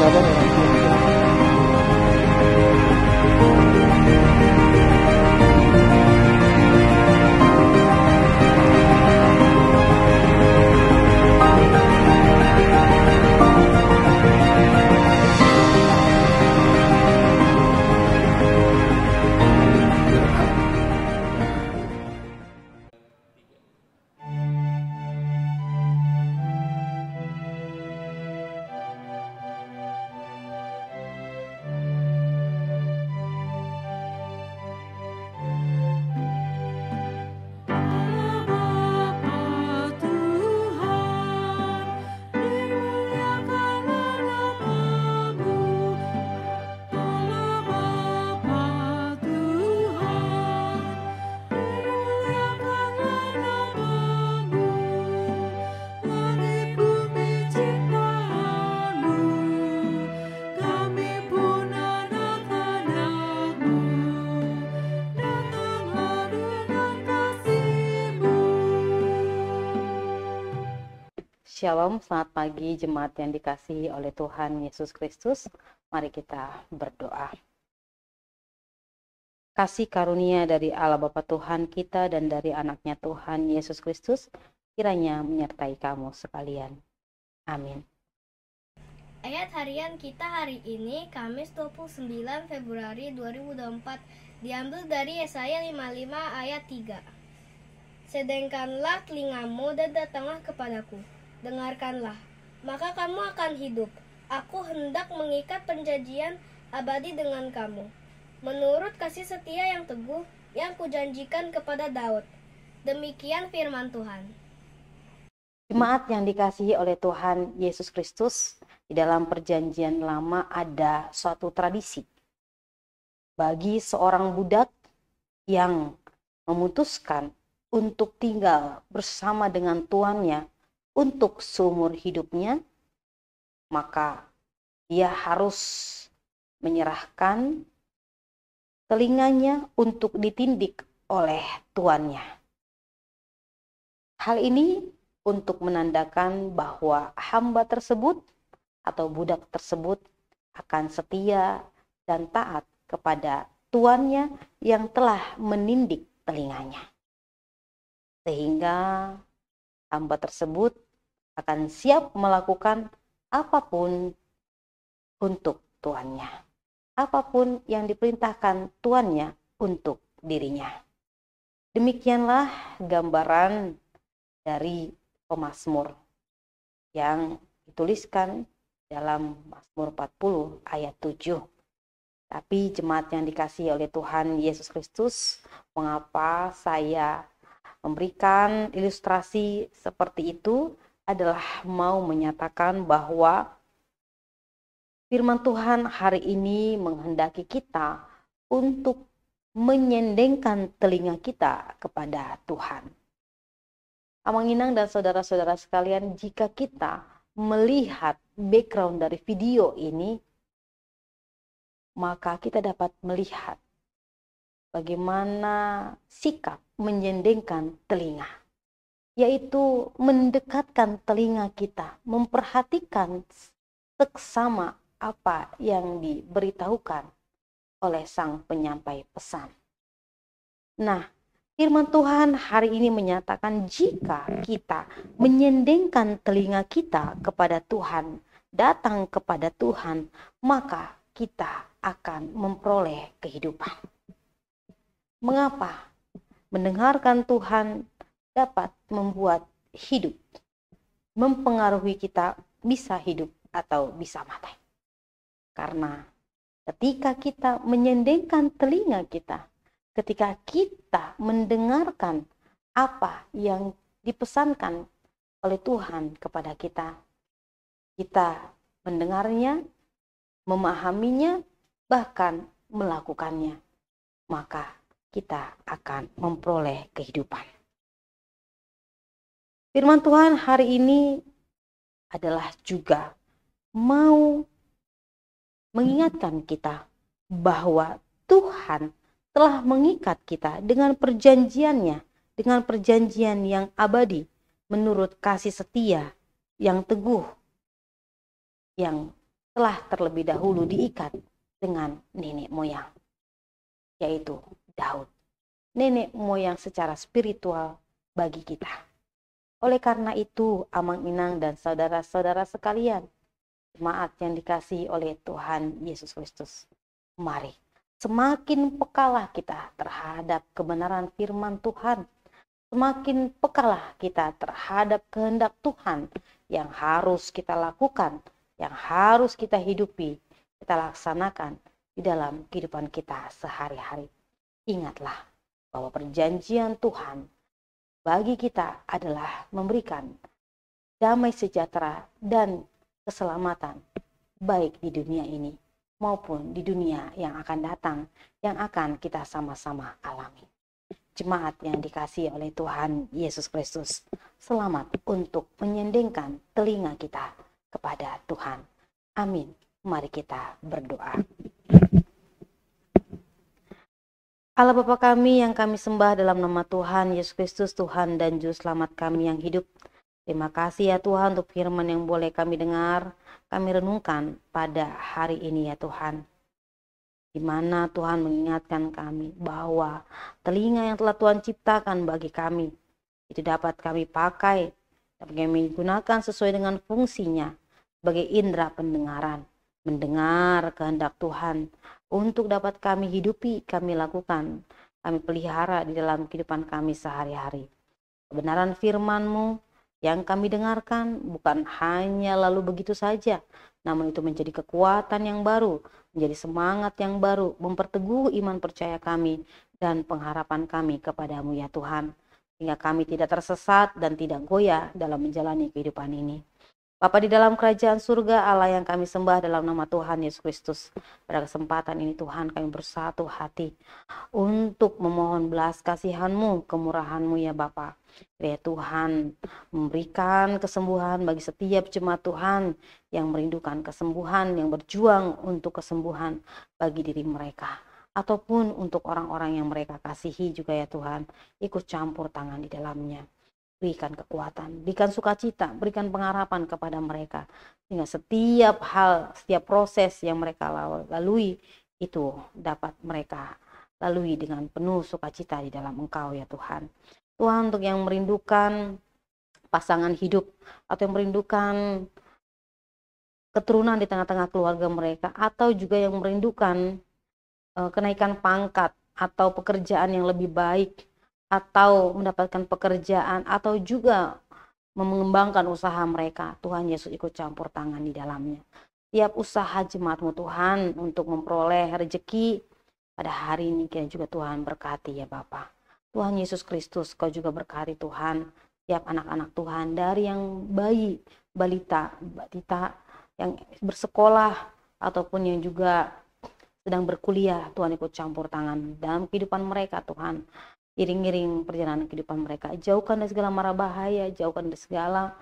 7 and Shalom, selamat pagi jemaat yang dikasihi oleh Tuhan Yesus Kristus. Mari kita berdoa. Kasih karunia dari Allah Bapa Tuhan kita dan dari anaknya Tuhan Yesus Kristus kiranya menyertai kamu sekalian. Amin. Ayat harian kita hari ini Kamis 29 Februari 2024 diambil dari Yesaya 55 ayat 3. Sedengkanlah telingamu dan datanglah kepadaku dengarkanlah, maka kamu akan hidup. Aku hendak mengikat perjanjian abadi dengan kamu. Menurut kasih setia yang teguh yang kujanjikan kepada Daud. Demikian firman Tuhan. Jemaat yang dikasihi oleh Tuhan Yesus Kristus, di dalam perjanjian lama ada suatu tradisi. Bagi seorang budak yang memutuskan untuk tinggal bersama dengan tuannya untuk seumur hidupnya, maka dia harus menyerahkan telinganya untuk ditindik oleh tuannya. Hal ini untuk menandakan bahwa hamba tersebut atau budak tersebut akan setia dan taat kepada tuannya yang telah menindik telinganya. Sehingga hamba tersebut akan siap melakukan apapun untuk tuannya. Apapun yang diperintahkan tuannya untuk dirinya. Demikianlah gambaran dari pemazmur yang dituliskan dalam Mazmur 40 ayat 7. Tapi jemaat yang dikasihi oleh Tuhan Yesus Kristus, mengapa saya memberikan ilustrasi seperti itu adalah mau menyatakan bahwa firman Tuhan hari ini menghendaki kita untuk menyendengkan telinga kita kepada Tuhan. Amang dan saudara-saudara sekalian, jika kita melihat background dari video ini, maka kita dapat melihat bagaimana sikap menjendengkan telinga, yaitu mendekatkan telinga kita, memperhatikan seksama apa yang diberitahukan oleh sang penyampai pesan. Nah, firman Tuhan hari ini menyatakan jika kita menyendengkan telinga kita kepada Tuhan, datang kepada Tuhan, maka kita akan memperoleh kehidupan. Mengapa? Mendengarkan Tuhan dapat membuat hidup, mempengaruhi kita bisa hidup atau bisa mati. Karena ketika kita menyendengkan telinga kita, ketika kita mendengarkan apa yang dipesankan oleh Tuhan kepada kita, kita mendengarnya, memahaminya, bahkan melakukannya, maka kita akan memperoleh kehidupan. Firman Tuhan hari ini adalah juga mau mengingatkan kita bahwa Tuhan telah mengikat kita dengan perjanjiannya, dengan perjanjian yang abadi menurut kasih setia yang teguh yang telah terlebih dahulu diikat dengan nenek moyang, yaitu Daud, nenek moyang secara spiritual bagi kita. Oleh karena itu, Amang Inang dan saudara-saudara sekalian, jemaat yang dikasih oleh Tuhan Yesus Kristus, mari semakin pekalah kita terhadap kebenaran firman Tuhan, semakin pekalah kita terhadap kehendak Tuhan yang harus kita lakukan, yang harus kita hidupi, kita laksanakan di dalam kehidupan kita sehari-hari. Ingatlah bahwa perjanjian Tuhan bagi kita adalah memberikan damai sejahtera dan keselamatan baik di dunia ini maupun di dunia yang akan datang yang akan kita sama-sama alami. Jemaat yang dikasih oleh Tuhan Yesus Kristus, selamat untuk menyendengkan telinga kita kepada Tuhan. Amin. Mari kita berdoa. Allah Bapa kami yang kami sembah dalam nama Tuhan Yesus Kristus Tuhan dan Juru Selamat kami yang hidup. Terima kasih ya Tuhan untuk firman yang boleh kami dengar, kami renungkan pada hari ini ya Tuhan. Di mana Tuhan mengingatkan kami bahwa telinga yang telah Tuhan ciptakan bagi kami itu dapat kami pakai dan kami gunakan sesuai dengan fungsinya sebagai indera pendengaran, mendengar kehendak Tuhan untuk dapat kami hidupi, kami lakukan, kami pelihara di dalam kehidupan kami sehari-hari. Kebenaran firman-Mu yang kami dengarkan bukan hanya lalu begitu saja, namun itu menjadi kekuatan yang baru, menjadi semangat yang baru, memperteguh iman percaya kami dan pengharapan kami kepadamu ya Tuhan, sehingga kami tidak tersesat dan tidak goyah dalam menjalani kehidupan ini. Bapa di dalam kerajaan surga Allah yang kami sembah dalam nama Tuhan Yesus Kristus. Pada kesempatan ini Tuhan kami bersatu hati untuk memohon belas kasihan-Mu, kemurahan-Mu ya Bapa. Ya Tuhan memberikan kesembuhan bagi setiap jemaat Tuhan yang merindukan kesembuhan, yang berjuang untuk kesembuhan bagi diri mereka ataupun untuk orang-orang yang mereka kasihi juga ya Tuhan ikut campur tangan di dalamnya berikan kekuatan, berikan sukacita, berikan pengharapan kepada mereka. Sehingga setiap hal, setiap proses yang mereka lalui itu dapat mereka lalui dengan penuh sukacita di dalam Engkau ya Tuhan. Tuhan untuk yang merindukan pasangan hidup atau yang merindukan keturunan di tengah-tengah keluarga mereka atau juga yang merindukan eh, kenaikan pangkat atau pekerjaan yang lebih baik atau mendapatkan pekerjaan atau juga mengembangkan usaha mereka. Tuhan Yesus ikut campur tangan di dalamnya. Tiap usaha jemaatmu Tuhan untuk memperoleh rejeki pada hari ini kita juga Tuhan berkati ya Bapa Tuhan Yesus Kristus kau juga berkati Tuhan tiap anak-anak Tuhan dari yang bayi, balita, batita yang bersekolah ataupun yang juga sedang berkuliah Tuhan ikut campur tangan dalam kehidupan mereka Tuhan iring-iring perjalanan kehidupan mereka. Jauhkan dari segala mara bahaya, jauhkan dari segala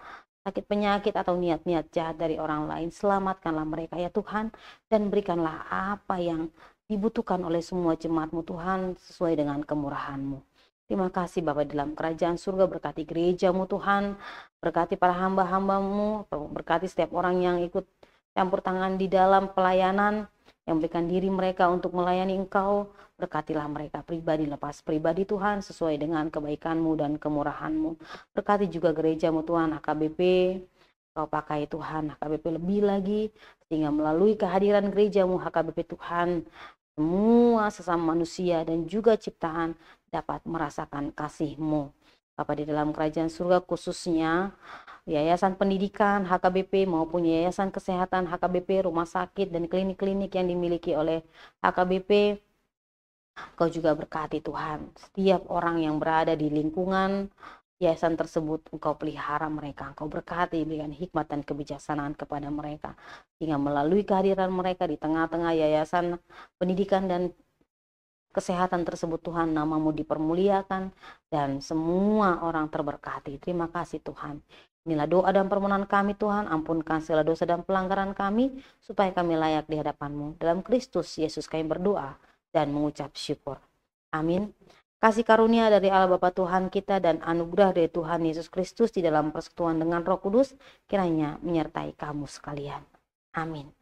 sakit penyakit atau niat-niat jahat dari orang lain. Selamatkanlah mereka ya Tuhan dan berikanlah apa yang dibutuhkan oleh semua jemaatmu Tuhan sesuai dengan kemurahanmu. Terima kasih Bapak dalam kerajaan surga berkati gerejamu Tuhan, berkati para hamba-hambamu, berkati setiap orang yang ikut campur tangan di dalam pelayanan yang berikan diri mereka untuk melayani Engkau, berkatilah mereka pribadi lepas pribadi Tuhan sesuai dengan kebaikanmu dan kemurahanmu. Berkati juga gerejamu Tuhan AKBP, Kau pakai Tuhan HKBP lebih lagi, sehingga melalui kehadiran gerejamu HKBP Tuhan, semua sesama manusia dan juga ciptaan dapat merasakan kasihmu. Bapak di dalam kerajaan surga khususnya yayasan pendidikan HKBP maupun yayasan kesehatan HKBP, rumah sakit dan klinik-klinik yang dimiliki oleh HKBP. Kau juga berkati Tuhan. Setiap orang yang berada di lingkungan yayasan tersebut, Engkau pelihara mereka, Engkau berkati, dengan hikmat dan kebijaksanaan kepada mereka. Sehingga melalui kehadiran mereka di tengah-tengah yayasan pendidikan dan kesehatan tersebut Tuhan namamu dipermuliakan dan semua orang terberkati. Terima kasih Tuhan. Inilah doa dan permohonan kami Tuhan, ampunkan segala dosa dan pelanggaran kami, supaya kami layak di hadapanmu. Dalam Kristus, Yesus kami berdoa dan mengucap syukur. Amin. Kasih karunia dari Allah Bapa Tuhan kita dan anugerah dari Tuhan Yesus Kristus di dalam persekutuan dengan Roh Kudus kiranya menyertai kamu sekalian. Amin.